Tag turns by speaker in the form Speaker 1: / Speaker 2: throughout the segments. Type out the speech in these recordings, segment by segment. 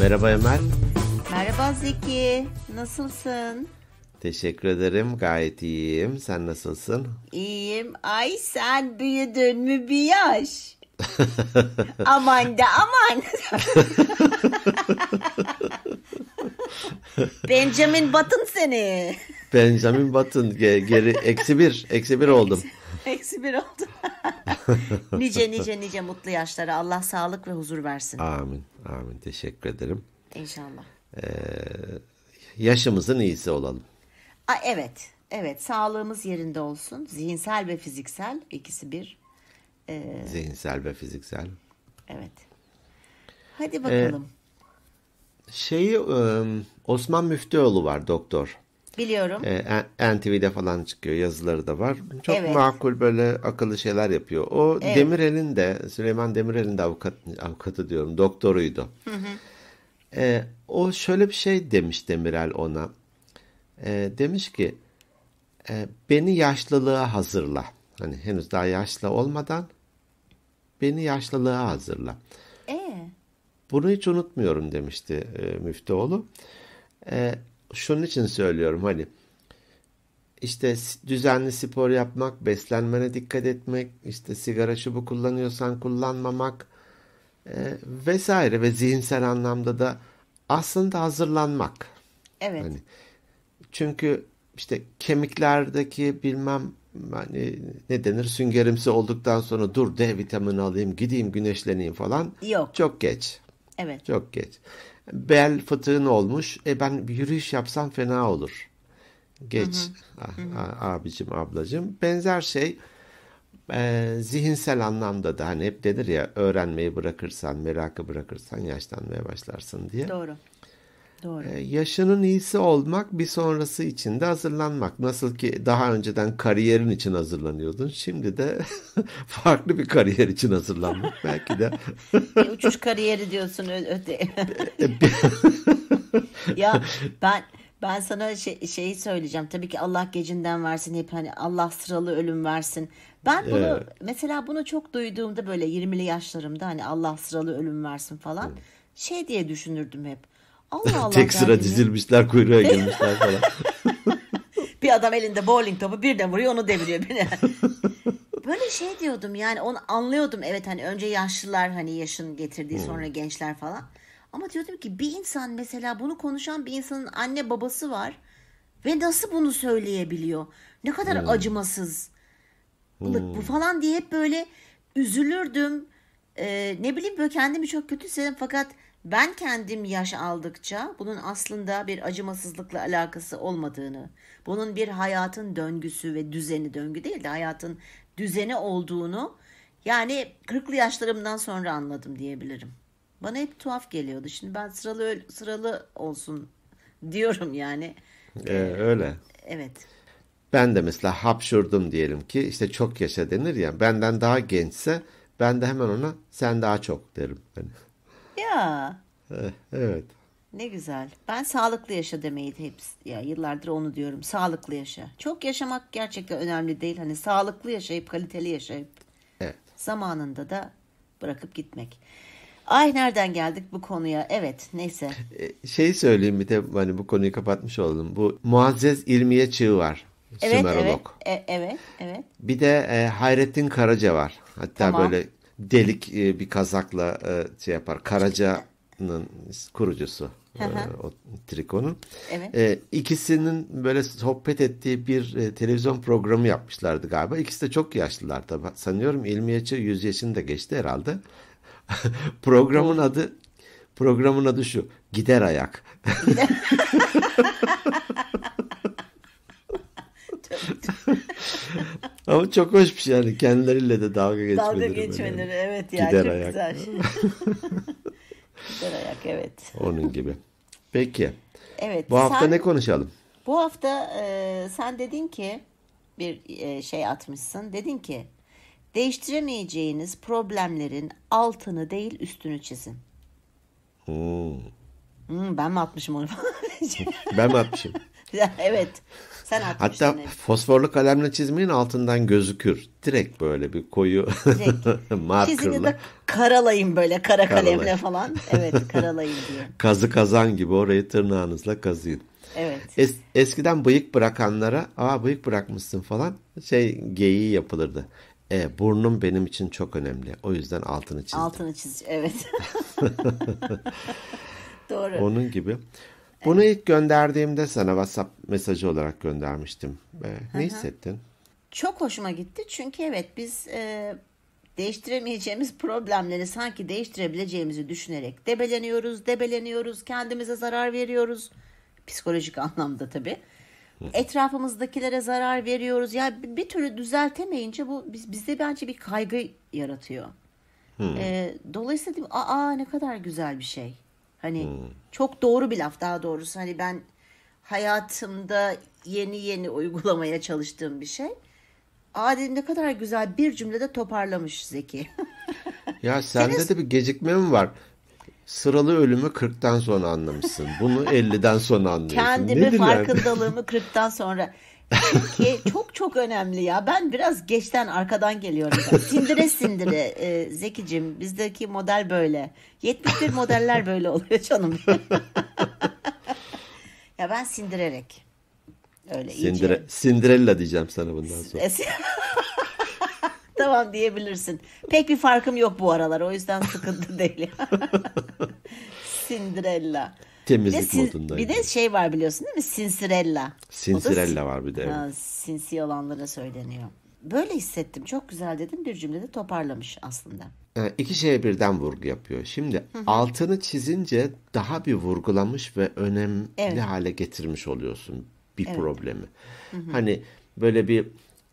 Speaker 1: Merhaba Emel.
Speaker 2: Merhaba Zeki. Nasılsın?
Speaker 1: Teşekkür ederim. Gayet iyiyim. Sen nasılsın?
Speaker 2: İyiyim. Ay sen büyüdün mü bir yaş?
Speaker 1: aman
Speaker 2: da aman. Benjamin Batın seni.
Speaker 1: Benjamin Batın Ge geri eksi bir eksi bir oldum. eksi bir oldum. nice nice
Speaker 2: nice mutlu yaşlara Allah sağlık ve huzur versin. Amin.
Speaker 1: Amin. Teşekkür ederim. İnşallah. Ee, yaşımızın iyisi olalım.
Speaker 2: A, evet. Evet. Sağlığımız yerinde olsun. Zihinsel ve fiziksel. ikisi bir. Ee,
Speaker 1: Zihinsel ve fiziksel.
Speaker 2: Evet. Hadi ee, bakalım.
Speaker 1: Ee, şeyi ıı, Osman Müftüoğlu var doktor. Biliyorum. E, ee, NTV'de falan çıkıyor yazıları da var. Çok evet. makul böyle akıllı şeyler yapıyor. O evet. Demirel'in de Süleyman Demirel'in de avukat, avukatı diyorum doktoruydu. E, o şöyle bir şey demiş Demirel ona. E, demiş ki e, beni yaşlılığa hazırla. Hani henüz daha yaşlı olmadan beni yaşlılığa hazırla. E? Bunu hiç unutmuyorum demişti e, müftüoğlu. E, şunun için söylüyorum hani işte düzenli spor yapmak, beslenmene dikkat etmek, işte sigara şubu kullanıyorsan kullanmamak e, vesaire ve zihinsel anlamda da aslında hazırlanmak. Evet. Hani, çünkü işte kemiklerdeki bilmem hani ne denir süngerimsi olduktan sonra dur D vitamini alayım gideyim güneşleneyim falan. Yok. Çok geç. Evet. Çok geç bel fıtığın olmuş. E ben yürüyüş yapsam fena olur. Geç hı hı. A, ah, ah, abicim ablacım. Benzer şey e, zihinsel anlamda da hani hep denir ya öğrenmeyi bırakırsan, merakı bırakırsan yaşlanmaya başlarsın diye. Doğru. Doğru. Ee, yaşının iyisi olmak bir sonrası için de hazırlanmak. Nasıl ki daha önceden kariyerin için hazırlanıyordun. Şimdi de farklı bir kariyer için hazırlanmak. Belki de. bir
Speaker 2: uçuş kariyeri diyorsun öte. E, e, ya ben ben sana şey, şeyi söyleyeceğim. Tabii ki Allah gecinden versin hep hani Allah sıralı ölüm versin. Ben bunu evet. mesela bunu çok duyduğumda böyle 20'li yaşlarımda hani Allah sıralı ölüm versin falan evet. şey diye düşünürdüm hep. Allah Allah. Tek sıra dizilmişler kuyruğa girmişler falan. bir adam elinde bowling topu birden vuruyor onu deviriyor. Birine. Böyle şey diyordum yani onu anlıyordum. Evet hani önce yaşlılar hani yaşın getirdiği hmm. sonra gençler falan. Ama diyordum ki bir insan mesela bunu konuşan bir insanın anne babası var. Ve nasıl bunu söyleyebiliyor? Ne kadar hmm. acımasız. Hmm. Bu falan diye hep böyle üzülürdüm. Ee, ne bileyim böyle kendimi çok kötü hissederim fakat ben kendim yaş aldıkça bunun aslında bir acımasızlıkla alakası olmadığını, bunun bir hayatın döngüsü ve düzeni döngü değil de hayatın düzeni olduğunu yani 40'lı yaşlarımdan sonra anladım diyebilirim. Bana hep tuhaf geliyordu. Şimdi ben sıralı sıralı olsun diyorum yani.
Speaker 1: Ee, öyle. Evet. Ben de mesela hapşurdum diyelim ki işte çok yaşa denir ya benden daha gençse ben de hemen ona sen daha çok derim. Hani. Ya. Eh, evet.
Speaker 2: Ne güzel. Ben sağlıklı yaşa demeyi hep ya yıllardır onu diyorum. Sağlıklı yaşa. Çok yaşamak gerçekten önemli değil. Hani sağlıklı yaşayıp kaliteli yaşayıp evet. zamanında da bırakıp gitmek. Ay nereden geldik bu konuya? Evet neyse.
Speaker 1: Şey söyleyeyim bir de hani bu konuyu kapatmış oldum. Bu Muazzez İrmiye Çığ var. Evet, Evet,
Speaker 2: e, evet, evet.
Speaker 1: Bir de e, Hayrettin Karaca var. Hatta tamam. böyle delik e, bir kazakla e, şey yapar. Karaca'nın kurucusu e, o trikonun. Evet. E, ikisinin böyle sohbet ettiği bir e, televizyon programı yapmışlardı galiba. İkisi de çok yaşlılar tabi. Sanıyorum İlmiyeç'e 100 yaşını da geçti herhalde. programın adı programın adı şu. Gider ayak. Ama çok hoş bir şey yani kendileriyle de dalga geçmeleri. Dalga geçmeleri yani. evet ya Gider çok ayak. güzel
Speaker 2: Gider ayak evet.
Speaker 1: Onun gibi. Peki. Evet. Bu sen, hafta ne konuşalım?
Speaker 2: Bu hafta e, sen dedin ki bir e, şey atmışsın. Dedin ki değiştiremeyeceğiniz problemlerin altını değil üstünü çizin. Hmm. Hmm, ben mi atmışım onu?
Speaker 1: ben mi atmışım?
Speaker 2: evet. Sen atmıştın. Hatta hep.
Speaker 1: fosforlu kalemle çizmenin altından gözükür. Direkt böyle bir koyu markerla. Çizini
Speaker 2: karalayın böyle kara karalayın. kalemle falan. Evet karalayın diye. Kazı
Speaker 1: kazan gibi orayı tırnağınızla kazıyın. Evet. Es, eskiden bıyık bırakanlara aa bıyık bırakmışsın falan şey geyiği yapılırdı. E, burnum benim için çok önemli. O yüzden altını çizdim.
Speaker 2: Altını çiz, evet.
Speaker 1: Doğru. Onun gibi. Bunu evet. ilk gönderdiğimde sana WhatsApp mesajı olarak göndermiştim. Ee, ne hissettin?
Speaker 2: Çok hoşuma gitti çünkü evet biz e, değiştiremeyeceğimiz problemleri sanki değiştirebileceğimizi düşünerek debeleniyoruz, debeleniyoruz, kendimize zarar veriyoruz. Psikolojik anlamda tabii. Etrafımızdakilere zarar veriyoruz. Ya yani bir türlü düzeltemeyince bu bizde bence bir kaygı yaratıyor. Hı. E, dolayısıyla aa ne kadar güzel bir şey. Hani hmm. çok doğru bir laf daha doğrusu. Hani ben hayatımda yeni yeni uygulamaya çalıştığım bir şey. Adem ne kadar güzel bir cümlede toparlamış Zeki.
Speaker 1: ya sende Senin... de bir gecikme mi var? Sıralı ölümü 40'tan sonra anlamışsın. Bunu 50'den sonra anlıyorsun. Kendimi Nedir farkındalığımı
Speaker 2: yani? 40'tan sonra ki çok çok önemli ya. Ben biraz geçten arkadan geliyorum. Sindire sindire e, Zeki'cim bizdeki model böyle. 71 modeller böyle oluyor canım. ya ben sindirerek. Öyle Sindire,
Speaker 1: iyice. Cinderella diyeceğim sana bundan sonra.
Speaker 2: tamam diyebilirsin. Pek bir farkım yok bu aralar. O yüzden sıkıntı değil. sindirella
Speaker 1: Temizlik bir de, Bir
Speaker 2: de şey var biliyorsun değil mi? Sinsirella. Sinsirella var bir de. Ha, sinsi olanlara söyleniyor. Böyle hissettim. Çok güzel dedim. Bir cümlede toparlamış aslında.
Speaker 1: İki ee, iki şeye birden vurgu yapıyor. Şimdi Hı-hı. altını çizince daha bir vurgulamış ve önemli evet. hale getirmiş oluyorsun bir evet. problemi. Hı-hı. Hani böyle bir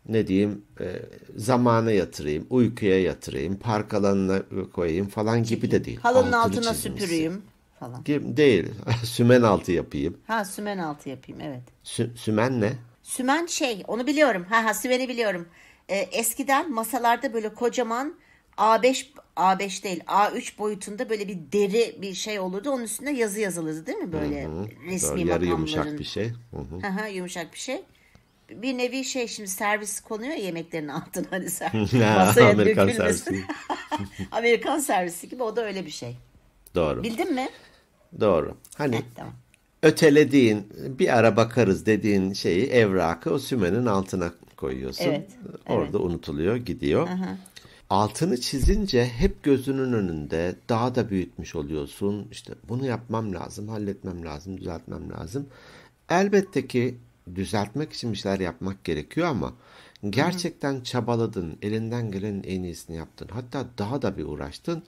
Speaker 1: ne diyeyim e, zamana yatırayım, uykuya yatırayım, park alanına koyayım falan gibi de değil. Halının altına çizimsin. süpüreyim falan. Kim? Değil. sümen altı yapayım.
Speaker 2: Ha sümen altı yapayım evet.
Speaker 1: Sü sümen ne?
Speaker 2: Sümen şey onu biliyorum. Ha ha sümeni biliyorum. Ee, eskiden masalarda böyle kocaman A5 A5 değil A3 boyutunda böyle bir deri bir şey olurdu. Onun üstünde yazı yazılırdı değil mi böyle hı hı.
Speaker 1: resmi Doğru, yarı yumuşak bir şey. Hı
Speaker 2: hı. yumuşak bir şey. Bir nevi şey şimdi servis konuyor ya yemeklerin altına hani servis. Amerikan servisi. Amerikan servisi gibi o da öyle bir şey. Doğru. Bildin mi?
Speaker 1: Doğru. Hani evet, ötelediğin bir ara bakarız dediğin şeyi evrakı o sümenin altına koyuyorsun. Evet, Orada evet. unutuluyor gidiyor. Aha. Altını çizince hep gözünün önünde daha da büyütmüş oluyorsun. İşte bunu yapmam lazım, halletmem lazım, düzeltmem lazım. Elbette ki düzeltmek için bir şeyler yapmak gerekiyor ama gerçekten Hı-hı. çabaladın, elinden gelenin en iyisini yaptın. Hatta daha da bir uğraştın.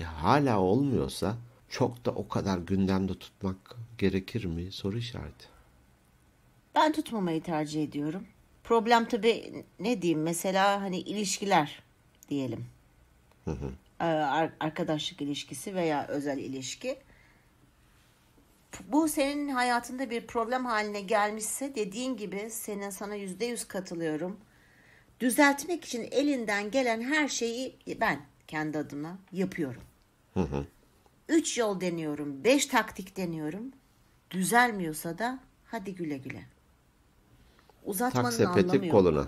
Speaker 1: E, hala olmuyorsa çok da o kadar gündemde tutmak gerekir mi? Soru işareti.
Speaker 2: Ben tutmamayı tercih ediyorum. Problem tabii ne diyeyim mesela hani ilişkiler diyelim. Hı hı. Ee, arkadaşlık ilişkisi veya özel ilişki. Bu senin hayatında bir problem haline gelmişse dediğin gibi senin sana yüzde yüz katılıyorum. Düzeltmek için elinden gelen her şeyi ben kendi adıma yapıyorum. Hı hı. Üç yol deniyorum, beş taktik deniyorum. Düzelmiyorsa da hadi güle güle. Uzatmanın Tak sepeti koluna.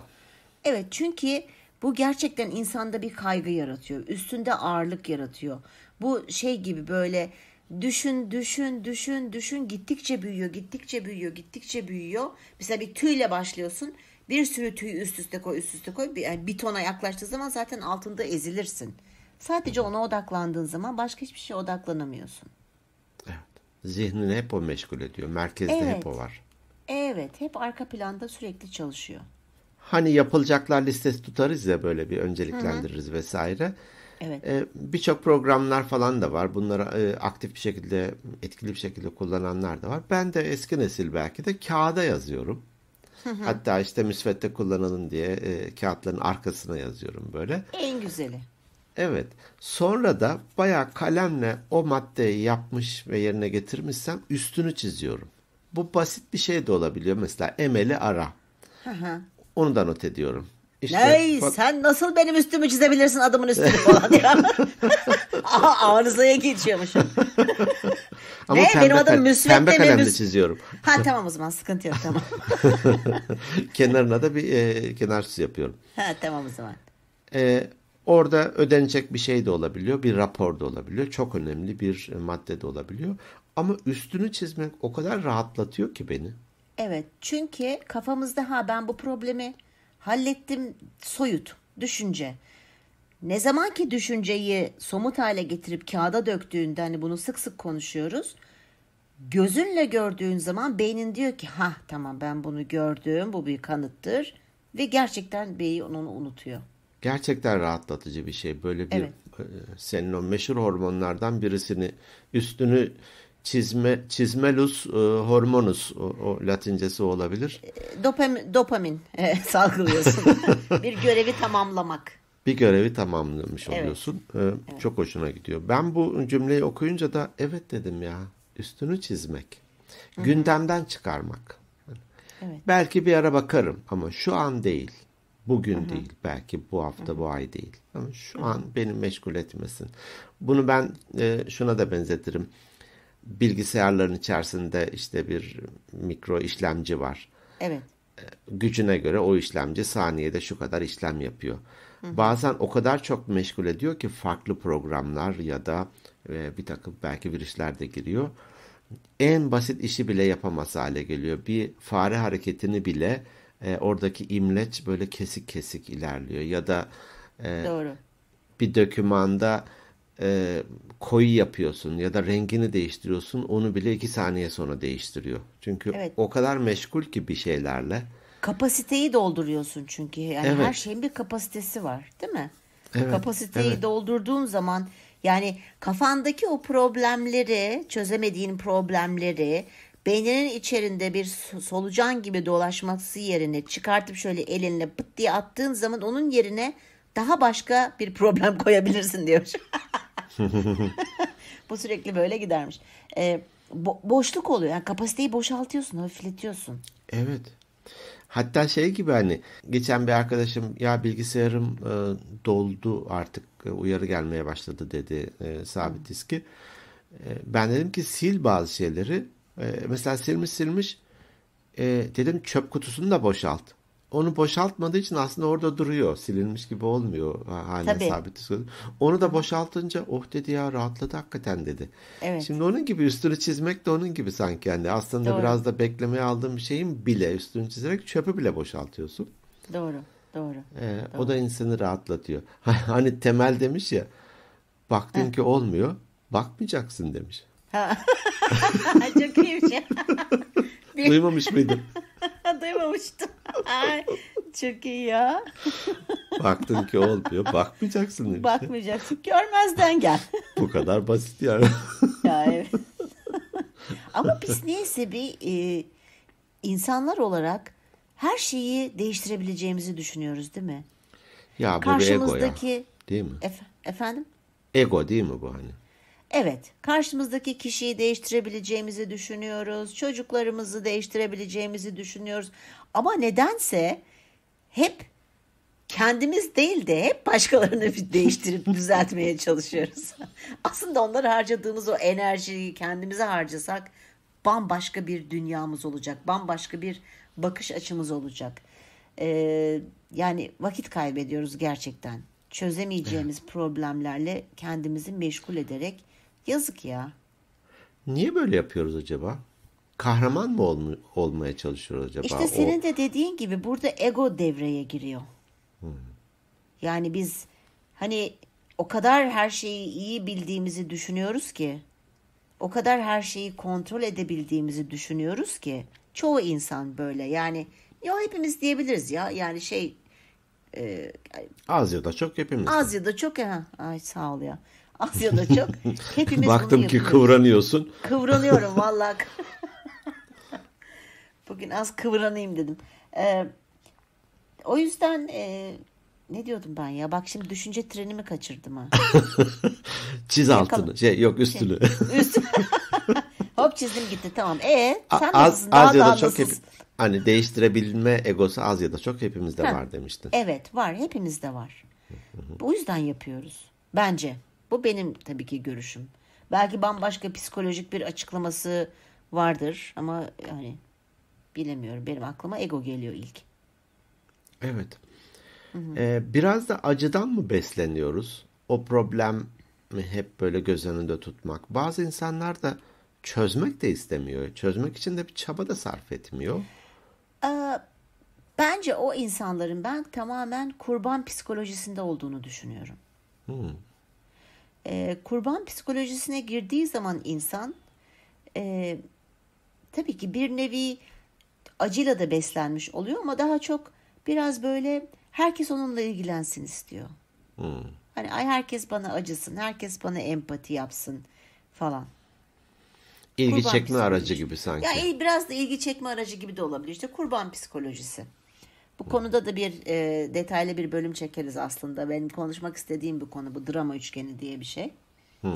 Speaker 2: Evet çünkü bu gerçekten insanda bir kaygı yaratıyor. Üstünde ağırlık yaratıyor. Bu şey gibi böyle düşün düşün düşün düşün gittikçe büyüyor gittikçe büyüyor gittikçe büyüyor. Mesela bir tüyle başlıyorsun bir sürü tüy üst üste koy üst üste koy bir, yani bir tona yaklaştığı zaman zaten altında ezilirsin. Sadece ona odaklandığın zaman başka hiçbir şeye odaklanamıyorsun.
Speaker 1: Evet. Zihnini hep o meşgul ediyor. Merkezde evet. hep o var.
Speaker 2: Evet. Hep arka planda sürekli çalışıyor.
Speaker 1: Hani yapılacaklar listesi tutarız ya böyle bir önceliklendiririz Hı-hı. vesaire. Evet. Ee, Birçok programlar falan da var. Bunları e, aktif bir şekilde, etkili bir şekilde kullananlar da var. Ben de eski nesil belki de kağıda yazıyorum. Hatta işte müsvette kullanalım diye e, kağıtların arkasına yazıyorum böyle.
Speaker 2: En güzeli.
Speaker 1: Evet. Sonra da bayağı kalemle o maddeyi yapmış ve yerine getirmişsem üstünü çiziyorum. Bu basit bir şey de olabiliyor. Mesela emeli ara. Hı hı. Onu da not ediyorum. İşte, Ney bak...
Speaker 2: sen nasıl benim üstümü çizebilirsin adımın üstünü falan ya. Arızaya geçiyormuşum. Ama ne pembe, benim adım müsvedde Pembe kalemle müs... çiziyorum. Ha tamam o zaman sıkıntı yok tamam.
Speaker 1: Kenarına da bir e, kenar çiz yapıyorum.
Speaker 2: Ha tamam o zaman.
Speaker 1: E, Orada ödenecek bir şey de olabiliyor, bir rapor da olabiliyor, çok önemli bir e, madde de olabiliyor. Ama üstünü çizmek o kadar rahatlatıyor ki beni.
Speaker 2: Evet, çünkü kafamızda ha ben bu problemi hallettim soyut düşünce. Ne zaman ki düşünceyi somut hale getirip kağıda döktüğünde hani bunu sık sık konuşuyoruz. Gözünle gördüğün zaman beynin diyor ki ha tamam ben bunu gördüm bu bir kanıttır ve gerçekten beyin onu unutuyor
Speaker 1: gerçekten rahatlatıcı bir şey. Böyle bir evet. E, senin o meşhur hormonlardan birisini üstünü çizme çizmelus e, hormonus o, o latincesi olabilir.
Speaker 2: E, dopamin, dopamin e, salgılıyorsun. bir görevi tamamlamak.
Speaker 1: Bir görevi tamamlamış evet. oluyorsun. E, evet. Çok hoşuna gidiyor. Ben bu cümleyi okuyunca da evet dedim ya. Üstünü çizmek. Hı -hı. Gündemden çıkarmak. Evet. Belki bir ara bakarım ama şu an değil. Bugün Hı-hı. değil belki bu hafta Hı-hı. bu ay değil. Ama şu Hı-hı. an beni meşgul etmesin. Bunu ben e, şuna da benzetirim. Bilgisayarların içerisinde işte bir mikro işlemci var. Evet. E, gücüne göre o işlemci saniyede şu kadar işlem yapıyor. Hı-hı. Bazen o kadar çok meşgul ediyor ki farklı programlar ya da e, bir takım belki bir işler de giriyor. En basit işi bile yapamaz hale geliyor. Bir fare hareketini bile e, oradaki imleç böyle kesik kesik ilerliyor ya da e, Doğru. bir dökümanda e, koyu yapıyorsun ya da rengini değiştiriyorsun onu bile iki saniye sonra değiştiriyor. Çünkü evet. o kadar meşgul ki bir şeylerle.
Speaker 2: Kapasiteyi dolduruyorsun çünkü yani evet. her şeyin bir kapasitesi var değil mi?
Speaker 1: Evet, kapasiteyi evet.
Speaker 2: doldurduğun zaman yani kafandaki o problemleri çözemediğin problemleri Beyninin içerisinde bir solucan gibi dolaşması yerine çıkartıp şöyle elinle pıt diye attığın zaman onun yerine daha başka bir problem koyabilirsin diyor. bu sürekli böyle gidermiş. Ee, bo- boşluk oluyor. Yani kapasiteyi boşaltıyorsun, hafifletiyorsun.
Speaker 1: Evet. Hatta şey gibi hani geçen bir arkadaşım ya bilgisayarım e, doldu artık e, uyarı gelmeye başladı dedi e, sabit diski. E, ben dedim ki sil bazı şeyleri e, mesela silmiş silmiş e, dedim çöp kutusunu da boşalt. Onu boşaltmadığı için aslında orada duruyor. Silinmiş gibi olmuyor hala sabit. Onu da boşaltınca oh dedi ya rahatladı hakikaten dedi. Evet. Şimdi onun gibi üstünü çizmek de onun gibi sanki. Yani aslında doğru. biraz da beklemeye aldığım bir şeyin bile üstünü çizerek çöpü bile boşaltıyorsun.
Speaker 2: Doğru. Doğru.
Speaker 1: Ee, doğru. O da insanı rahatlatıyor. hani temel demiş ya baktın ki olmuyor bakmayacaksın demiş. Ha.
Speaker 2: Çok iyiymiş ya.
Speaker 1: Duymamış mıydın?
Speaker 2: Duymamıştım. Ay, çok iyi ya.
Speaker 1: Baktın ki olmuyor. Bakmayacaksın demiş.
Speaker 2: Bakmayacaksın. Görmezden gel.
Speaker 1: Bu kadar basit yani.
Speaker 2: ya evet. Ama biz neyse bir e, insanlar olarak her şeyi değiştirebileceğimizi düşünüyoruz değil mi?
Speaker 1: Ya bu Karşımızdaki... bir ego ya. Değil mi?
Speaker 2: Efe, efendim?
Speaker 1: Ego değil mi bu hani?
Speaker 2: Evet, karşımızdaki kişiyi değiştirebileceğimizi düşünüyoruz. Çocuklarımızı değiştirebileceğimizi düşünüyoruz. Ama nedense hep kendimiz değil de hep başkalarını değiştirip düzeltmeye çalışıyoruz. Aslında onlara harcadığımız o enerjiyi kendimize harcasak bambaşka bir dünyamız olacak. Bambaşka bir bakış açımız olacak. Ee, yani vakit kaybediyoruz gerçekten. Çözemeyeceğimiz problemlerle kendimizi meşgul ederek Yazık ya.
Speaker 1: Niye böyle yapıyoruz acaba? Kahraman mı olm olmaya çalışıyoruz acaba? İşte senin o... de
Speaker 2: dediğin gibi burada ego devreye giriyor. Hmm. Yani biz hani o kadar her şeyi iyi bildiğimizi düşünüyoruz ki, o kadar her şeyi kontrol edebildiğimizi düşünüyoruz ki çoğu insan böyle. Yani ya hepimiz diyebiliriz ya. Yani şey e,
Speaker 1: az ya da çok hepimiz. Az
Speaker 2: ya da çok ha. Ay sağ ol ya. Asya'da çok.
Speaker 1: Hepimiz Baktım ki kıvranıyorsun.
Speaker 2: Kıvranıyorum vallahi. Bugün az kıvranayım dedim. Ee, o yüzden e, ne diyordum ben ya? Bak şimdi düşünce trenimi kaçırdım ha.
Speaker 1: Çiz Yakalım. altını. Şey yok üstünü. Şey,
Speaker 2: üstünü. Hop çizdim gitti tamam. E sen az, daha az ya da çok hep,
Speaker 1: hani değiştirebilme egosu az ya da çok hepimizde ha. var demiştin.
Speaker 2: Evet var hepimizde var. Bu yüzden yapıyoruz bence. Bu benim tabii ki görüşüm. Belki bambaşka psikolojik bir açıklaması vardır ama yani bilemiyorum. Benim aklıma ego geliyor ilk.
Speaker 1: Evet. Ee, biraz da acıdan mı besleniyoruz? O problem mi hep böyle göz önünde tutmak? Bazı insanlar da çözmek de istemiyor. Çözmek için de bir çaba da sarf etmiyor.
Speaker 2: Ee, bence o insanların ben tamamen kurban psikolojisinde olduğunu düşünüyorum. Hmm. E, kurban psikolojisine girdiği zaman insan e, tabii ki bir nevi acıyla da beslenmiş oluyor ama daha çok biraz böyle herkes onunla ilgilensin istiyor. Hmm. Hani ay herkes bana acısın, herkes bana empati yapsın falan. İlgi kurban çekme
Speaker 1: aracı gibi sanki. Ya
Speaker 2: biraz da ilgi çekme aracı gibi de olabilir. işte kurban psikolojisi. Bu konuda da bir e, detaylı bir bölüm çekeriz aslında. Benim konuşmak istediğim bir konu bu drama üçgeni diye bir şey. Hmm.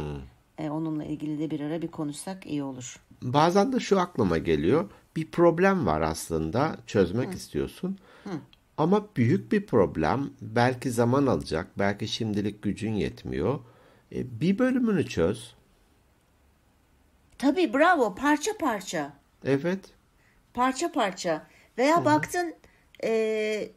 Speaker 2: E, onunla ilgili de bir ara bir konuşsak iyi olur.
Speaker 1: Bazen de şu aklıma geliyor. Bir problem var aslında çözmek Hı. istiyorsun. Hı. Ama büyük bir problem belki zaman alacak. Belki şimdilik gücün yetmiyor. E, bir bölümünü çöz.
Speaker 2: Tabii bravo parça parça. Evet. Parça parça. Veya Hı. baktın e,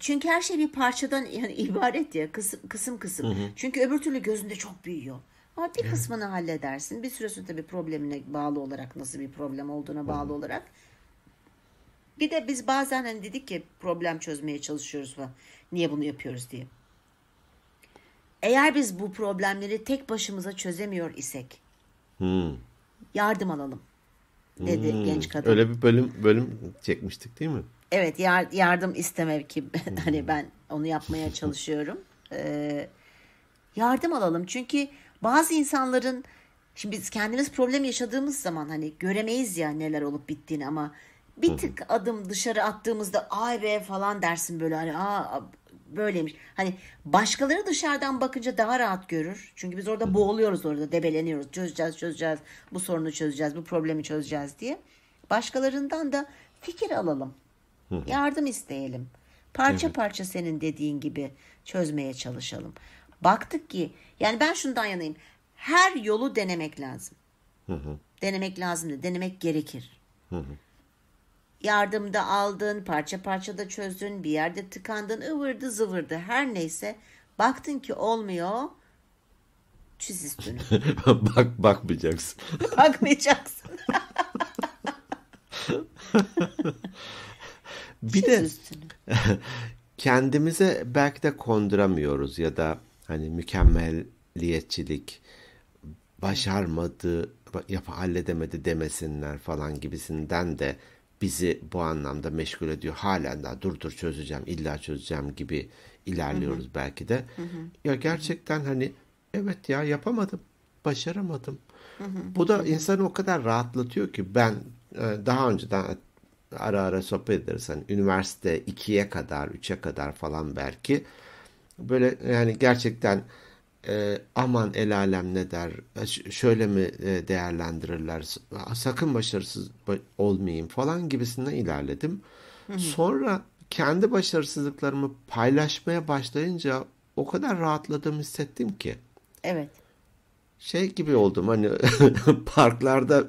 Speaker 2: çünkü her şey bir parçadan yani ibaret ya kısım kısım. kısım. Hı hı. Çünkü öbür türlü gözünde çok büyüyor. Ama bir kısmını evet. halledersin. Bir süre sonra problemine bağlı olarak nasıl bir problem olduğuna bağlı olarak. Bir de biz bazen hani dedik ki problem çözmeye çalışıyoruz falan. Niye bunu yapıyoruz diye. Eğer biz bu problemleri tek başımıza çözemiyor isek hmm. yardım alalım dedi hmm. genç kadın. Öyle
Speaker 1: bir bölüm bölüm çekmiştik değil mi?
Speaker 2: Evet yar, yardım istemek ki hani ben onu yapmaya çalışıyorum. Ee, yardım alalım çünkü bazı insanların şimdi biz kendimiz problem yaşadığımız zaman hani göremeyiz ya neler olup bittiğini ama bir tık adım dışarı attığımızda ay be falan dersin böyle hani aa böyleymiş. Hani başkaları dışarıdan bakınca daha rahat görür. Çünkü biz orada boğuluyoruz orada debeleniyoruz. Çözeceğiz çözeceğiz bu sorunu çözeceğiz bu problemi çözeceğiz diye. Başkalarından da fikir alalım. Hı hı. Yardım isteyelim. Parça evet. parça senin dediğin gibi çözmeye çalışalım. Baktık ki yani ben şundan yanayım. Her yolu denemek lazım. Hı hı. Denemek lazım da denemek gerekir. Hı hı. Yardımda aldın, parça parça da çözdün, bir yerde tıkandın, ıvırdı zıvırdı her neyse. Baktın ki olmuyor. Çiz üstünü.
Speaker 1: Bak, bakmayacaksın.
Speaker 2: Bakmayacaksın.
Speaker 1: Bir Siz de kendimize belki de konduramıyoruz ya da hani mükemmeliyetçilik başarmadı, yap halledemedi demesinler falan gibisinden de bizi bu anlamda meşgul ediyor. Halen daha dur dur çözeceğim, illa çözeceğim gibi ilerliyoruz hı hı. belki de. Hı hı. Ya gerçekten hani evet ya yapamadım, başaramadım. Hı hı. Bu da insanı o kadar rahatlatıyor ki ben e, daha önceden ara ara sohbet ederiz. Hani üniversite 2'ye kadar, 3'e kadar falan belki. Böyle yani gerçekten e, aman el alem ne der, e, şöyle mi e, değerlendirirler, sakın başarısız olmayayım falan gibisinden ilerledim. Hı hı. Sonra kendi başarısızlıklarımı paylaşmaya başlayınca o kadar rahatladığımı hissettim ki. Evet şey gibi oldum hani parklarda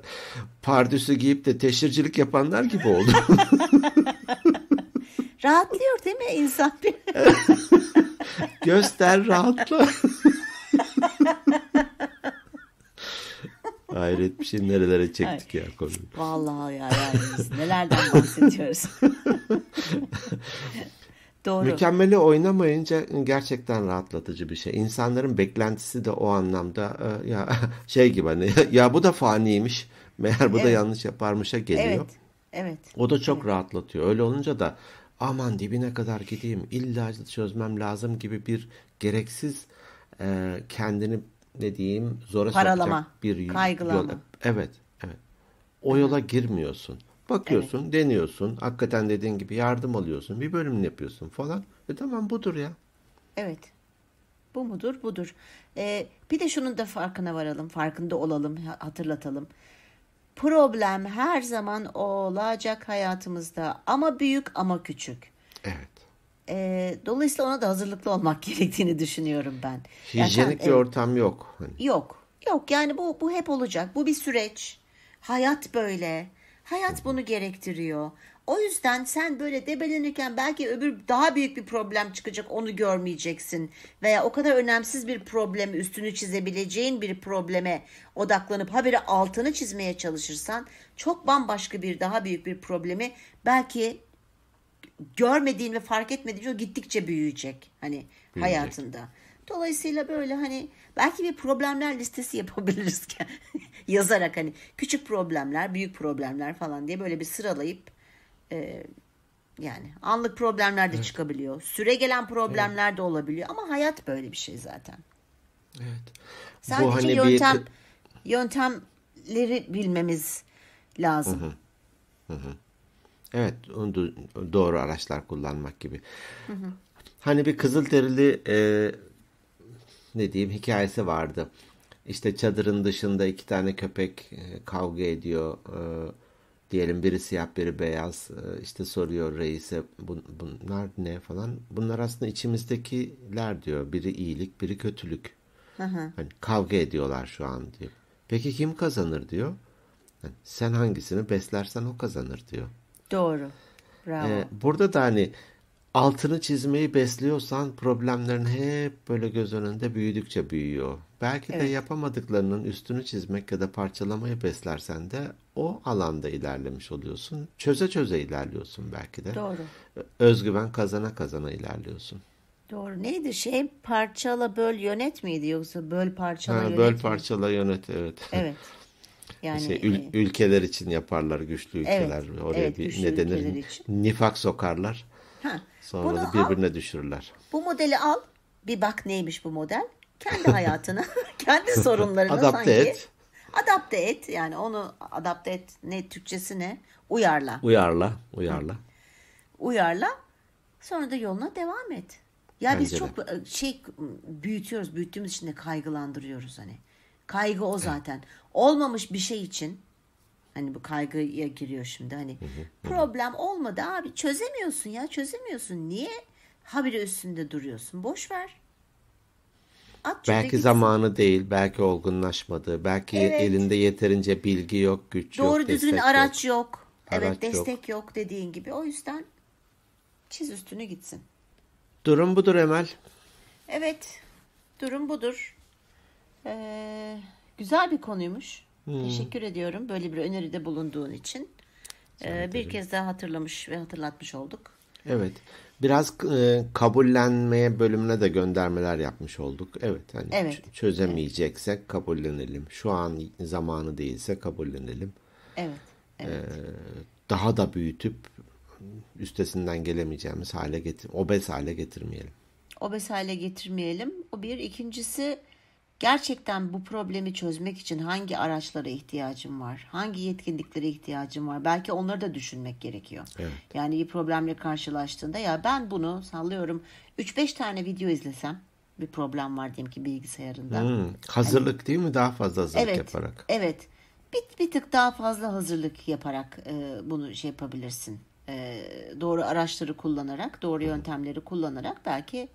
Speaker 1: pardüsü giyip de teşhircilik yapanlar gibi oldum.
Speaker 2: Rahatlıyor değil mi insan?
Speaker 1: Göster rahatla. Hayret bir şey nerelere çektik Hayır. ya konuyu. Vallahi ya yani nelerden
Speaker 2: bahsediyoruz. Doğru. Mükemmeli
Speaker 1: oynamayınca gerçekten rahatlatıcı bir şey. İnsanların beklentisi de o anlamda e, ya şey gibi hani ya bu da faniymiş. Meğer bu evet. da yanlış yaparmışa geliyor. Evet. Evet. O da çok evet. rahatlatıyor. Öyle olunca da aman dibine kadar gideyim illa çözmem lazım gibi bir gereksiz e, kendini ne diyeyim zora Paralama, sokacak bir kaygılama. yol. Evet, evet. O yola girmiyorsun. Bakıyorsun, evet. deniyorsun. Hakikaten dediğin gibi yardım alıyorsun. Bir bölümünü yapıyorsun falan. E tamam budur ya.
Speaker 2: Evet. Bu mudur? Budur. Ee, bir de şunun da farkına varalım. Farkında olalım, hatırlatalım. Problem her zaman olacak hayatımızda. Ama büyük ama küçük. Evet. Ee, dolayısıyla ona da hazırlıklı olmak gerektiğini düşünüyorum ben.
Speaker 1: Hijyenik bir evet. ortam yok. Hani.
Speaker 2: Yok. Yok yani bu, bu hep olacak. Bu bir süreç. Hayat böyle. Hayat bunu gerektiriyor. O yüzden sen böyle debelenirken belki öbür daha büyük bir problem çıkacak onu görmeyeceksin. Veya o kadar önemsiz bir problemi üstünü çizebileceğin bir probleme odaklanıp habire altını çizmeye çalışırsan çok bambaşka bir daha büyük bir problemi belki görmediğin ve fark etmediğin şey o gittikçe büyüyecek hani
Speaker 1: büyüyecek. hayatında.
Speaker 2: Dolayısıyla böyle hani belki bir problemler listesi yapabiliriz yazarak hani küçük problemler, büyük problemler falan diye böyle bir sıralayıp e, yani anlık problemler de evet. çıkabiliyor. Süre gelen problemler evet. de olabiliyor ama hayat böyle bir şey zaten.
Speaker 1: Evet. Sadece Bu hani yöntem
Speaker 2: bir... yöntemleri bilmemiz lazım. Hı
Speaker 1: hı. Hı hı. Evet, doğru araçlar kullanmak gibi. Hı hı. Hani bir Kızılderili e, ne diyeyim hikayesi vardı işte çadırın dışında iki tane köpek e, kavga ediyor. E, diyelim biri siyah biri beyaz e, işte soruyor reise bun, bunlar ne falan. Bunlar aslında içimizdekiler diyor. Biri iyilik biri kötülük. Hı hı. Hani kavga ediyorlar şu an diyor. Peki kim kazanır diyor. Yani sen hangisini beslersen o kazanır diyor.
Speaker 2: Doğru. Bravo. Ee,
Speaker 1: burada da hani altını çizmeyi besliyorsan problemlerin hep böyle göz önünde büyüdükçe büyüyor. Belki evet. de yapamadıklarının üstünü çizmek ya da parçalamayı beslersen de o alanda ilerlemiş oluyorsun. Çöze çöze ilerliyorsun belki de. Doğru. Özgüven kazana kazana ilerliyorsun.
Speaker 2: Doğru. Neydi şey parçala böl yönet miydi yoksa böl parçala ha, yönet Böl mi?
Speaker 1: parçala yönet evet.
Speaker 2: Evet. Yani şey,
Speaker 1: ül, e, ülkeler için yaparlar güçlü ülkeler. Evet, Oraya evet, bir ne denir? Nifak sokarlar. Ha, Sonra da birbirine al, düşürürler.
Speaker 2: Bu modeli al. Bir bak neymiş bu model. Kendi hayatını, kendi sorunlarını adapte sanki. et. Adapte et. Yani onu adapte et ne Türkçesi ne? Uyarla.
Speaker 1: Uyarla, uyarla.
Speaker 2: Uyarla. Sonra da yoluna devam et. Ya Bence biz de. çok ıı, şey büyütüyoruz. Büyüttüğümüz için de kaygılandırıyoruz hani. Kaygı o zaten. Evet. Olmamış bir şey için hani bu kaygıya giriyor şimdi hani hı hı, problem hı. olmadı abi çözemiyorsun ya çözemiyorsun. Niye habire üstünde duruyorsun? Boş ver. At belki gitsin. zamanı
Speaker 1: değil, belki olgunlaşmadı, belki evet. elinde yeterince bilgi yok, güç Doğru yok, Doğru düzgün araç
Speaker 2: yok. yok. Araç evet, destek yok. yok dediğin gibi. O yüzden çiz üstünü gitsin.
Speaker 1: Durum budur Emel.
Speaker 2: Evet, durum budur. Ee, güzel bir konuymuş. Hmm. Teşekkür ediyorum böyle bir öneride bulunduğun için. Ee, bir kez daha hatırlamış ve hatırlatmış olduk.
Speaker 1: Evet. Biraz e, kabullenmeye bölümüne de göndermeler yapmış olduk. Evet hani evet. çözemeyeceksek evet. kabullenelim. Şu an zamanı değilse kabullenelim. Evet. evet. Ee, daha da büyütüp üstesinden gelemeyeceğimiz hale getir obez hale getirmeyelim.
Speaker 2: Obez hale getirmeyelim. O bir. ikincisi Gerçekten bu problemi çözmek için hangi araçlara ihtiyacım var? Hangi yetkinliklere ihtiyacım var? Belki onları da düşünmek gerekiyor. Evet. Yani bir problemle karşılaştığında ya ben bunu sallıyorum 3-5 tane video izlesem bir problem var diyelim ki bilgisayarında. Hmm, hani
Speaker 1: hazırlık yani, değil mi? Daha fazla hazırlık evet, yaparak.
Speaker 2: Evet. Bir, bir tık daha fazla hazırlık yaparak e, bunu şey yapabilirsin. E, doğru araçları kullanarak, doğru hmm. yöntemleri kullanarak belki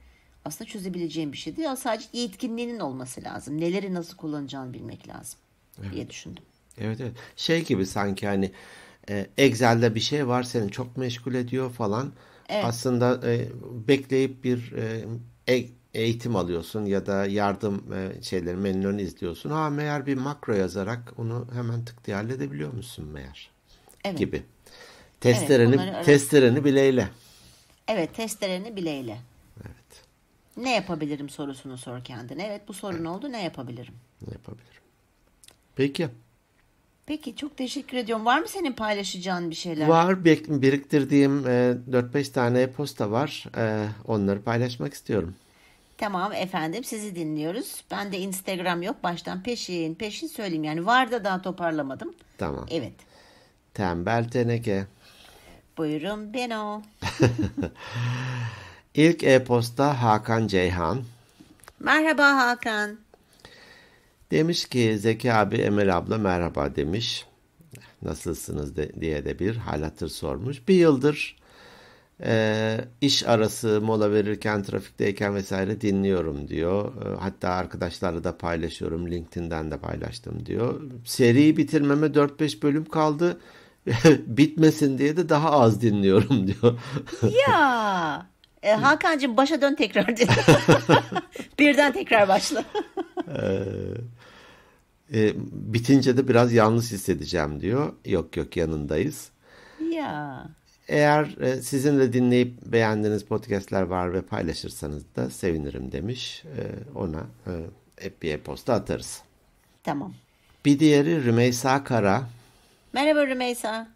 Speaker 2: aslında çözebileceğim bir şey değil. Sadece yetkinliğinin olması lazım. Neleri nasıl kullanacağını bilmek lazım
Speaker 1: evet. diye düşündüm. Evet evet. Şey gibi sanki hani e, Excel'de bir şey var seni çok meşgul ediyor falan. Evet. Aslında e, bekleyip bir e, e eğitim alıyorsun ya da yardım e, şeyleri menülerini izliyorsun. Ha meğer bir makro yazarak onu hemen tık diye halledebiliyor musun meğer? Evet. Gibi.
Speaker 2: Testereni, evet, testereni bileyle. Evet testereni bileyle. Ne yapabilirim sorusunu sor kendine. Evet bu sorun oldu ne yapabilirim?
Speaker 1: Ne yapabilirim? Peki.
Speaker 2: Peki çok teşekkür ediyorum. Var mı senin paylaşacağın bir şeyler? Var
Speaker 1: biriktirdiğim e, 4-5 tane posta var. E, onları paylaşmak istiyorum.
Speaker 2: Tamam efendim sizi dinliyoruz. Ben de Instagram yok baştan peşin peşin söyleyeyim. Yani var da daha toparlamadım.
Speaker 1: Tamam. Evet. Tembel teneke.
Speaker 2: Buyurun Beno.
Speaker 1: İlk e-posta Hakan Ceyhan.
Speaker 2: Merhaba Hakan.
Speaker 1: Demiş ki Zeki abi Emel abla merhaba demiş. Nasılsınız de, diye de bir hal hatır sormuş. Bir yıldır e, iş arası mola verirken trafikteyken vesaire dinliyorum diyor. E, hatta arkadaşlarla da paylaşıyorum. LinkedIn'den de paylaştım diyor. Seriyi bitirmeme 4-5 bölüm kaldı. Bitmesin diye de daha az dinliyorum diyor.
Speaker 2: ya. E, Hakan'cığım başa dön tekrar dedi. Birden tekrar başla.
Speaker 1: ee, e, bitince de biraz yalnız hissedeceğim diyor. Yok yok yanındayız. Ya. Eğer e, sizin de dinleyip beğendiğiniz podcastler var ve paylaşırsanız da sevinirim demiş. E, ona e, bir e-posta atarız. Tamam. Bir diğeri Rümeysa Kara.
Speaker 2: Merhaba Rümeysa.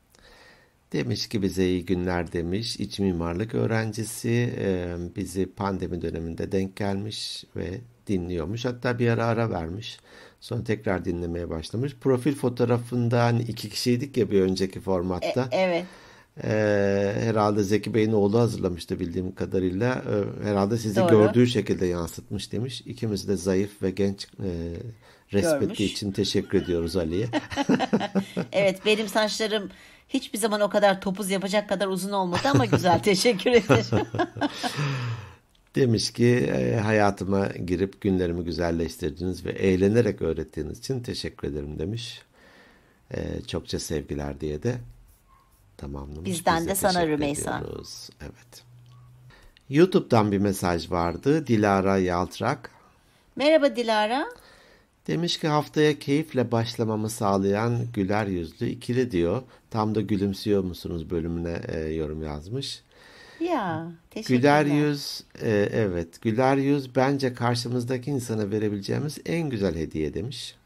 Speaker 1: Demiş ki bize iyi günler demiş. İç mimarlık öğrencisi e, bizi pandemi döneminde denk gelmiş ve dinliyormuş. Hatta bir ara ara vermiş. Sonra tekrar dinlemeye başlamış. Profil fotoğrafında hani iki kişiydik ya bir önceki formatta. E, evet. Ee, herhalde Zeki Bey'in oğlu hazırlamıştı bildiğim kadarıyla. Ee, herhalde sizi Doğru. gördüğü şekilde yansıtmış demiş. İkimiz de zayıf ve genç e, resmettiği için teşekkür ediyoruz Ali'ye.
Speaker 2: evet benim saçlarım Hiçbir zaman o kadar topuz yapacak kadar uzun olmadı ama güzel.
Speaker 1: Teşekkür ederim. Demiş ki e, hayatıma girip günlerimi güzelleştirdiğiniz ve eğlenerek öğrettiğiniz için teşekkür ederim demiş. E, çokça sevgiler diye de tamamlamış. Bizden Bize de sana Rümeysa. Evet. YouTube'dan bir mesaj vardı. Dilara Yaltrak.
Speaker 2: Merhaba Dilara.
Speaker 1: Demiş ki haftaya keyifle başlamamı sağlayan güler yüzlü ikili diyor. Tam da gülümsüyor musunuz bölümüne e, yorum yazmış.
Speaker 2: Ya teşekkürler. Güler
Speaker 1: yüz e, evet güler yüz bence karşımızdaki insana verebileceğimiz en güzel hediye demiş.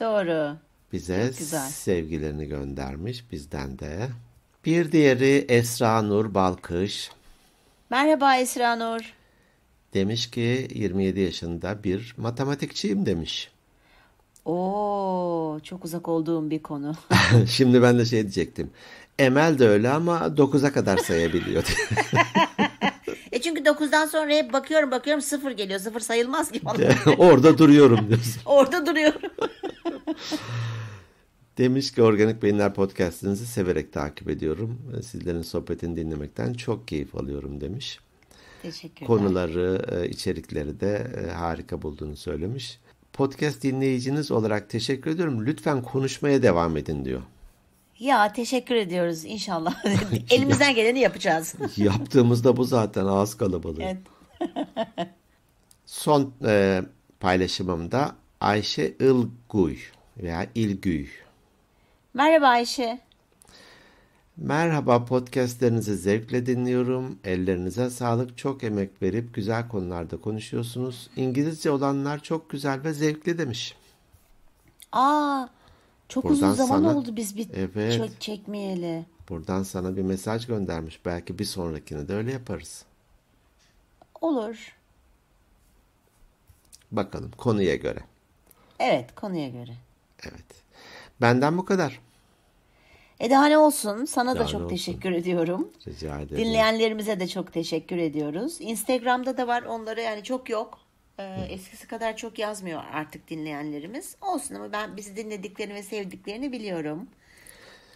Speaker 1: Doğru. Bize güzel. sevgilerini göndermiş bizden de. Bir diğeri Esra Nur Balkış.
Speaker 2: Merhaba Esra Nur.
Speaker 1: Demiş ki 27 yaşında bir matematikçiyim demiş.
Speaker 2: Oo, çok uzak olduğum bir konu.
Speaker 1: Şimdi ben de şey diyecektim. Emel de öyle ama 9'a kadar sayabiliyor.
Speaker 2: e çünkü 9'dan sonra hep bakıyorum bakıyorum 0 geliyor. 0 sayılmaz ki falan. Orada duruyorum diyorsun. Orada duruyorum.
Speaker 1: Demiş ki Organik Beyinler Podcast'inizi severek takip ediyorum. Sizlerin sohbetini dinlemekten çok keyif alıyorum demiş. Teşekkürler. Konuları, e, içerikleri de e, harika bulduğunu söylemiş podcast dinleyiciniz olarak teşekkür ediyorum. Lütfen konuşmaya devam edin diyor.
Speaker 2: Ya teşekkür ediyoruz inşallah. Elimizden geleni yapacağız.
Speaker 1: Yaptığımızda bu zaten ağız kalabalığı. Evet. Son e, paylaşımımda Ayşe Ilguy veya İlgüy.
Speaker 2: Merhaba Ayşe.
Speaker 1: Merhaba podcastlerinizi zevkle dinliyorum. Ellerinize sağlık. Çok emek verip güzel konularda konuşuyorsunuz. İngilizce olanlar çok güzel ve zevkli demiş. Aa, çok Buradan uzun zaman sana, oldu biz bir evet, çek
Speaker 2: çekmeyeli.
Speaker 1: Buradan sana bir mesaj göndermiş. Belki bir sonrakini de öyle yaparız. Olur. Bakalım konuya göre.
Speaker 2: Evet, konuya göre. Evet.
Speaker 1: Benden bu kadar
Speaker 2: hani olsun. Sana Edane da çok olsun. teşekkür ediyorum. Rica ederim. Dinleyenlerimize de çok teşekkür ediyoruz. Instagram'da da var onları yani çok yok. Ee, eskisi kadar çok yazmıyor artık dinleyenlerimiz. Olsun ama ben bizi dinlediklerini ve sevdiklerini biliyorum.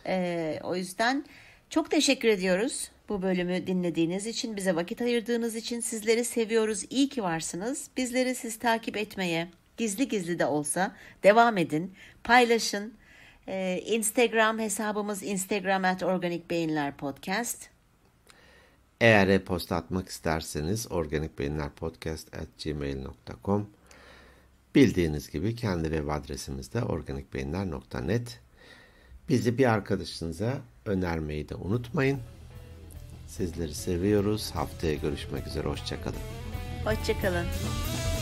Speaker 2: Ee, o yüzden çok teşekkür ediyoruz bu bölümü dinlediğiniz için, bize vakit ayırdığınız için sizleri seviyoruz. İyi ki varsınız. Bizleri siz takip etmeye, gizli gizli de olsa devam edin. Paylaşın ee, Instagram hesabımız Instagram at Organik Beyinler Podcast.
Speaker 1: Eğer e-posta atmak isterseniz at gmail.com. Bildiğiniz gibi kendi web adresimizde organikbeyinler.net Bizi bir arkadaşınıza önermeyi de unutmayın. Sizleri seviyoruz. Haftaya görüşmek üzere. Hoşçakalın.
Speaker 2: Hoşçakalın.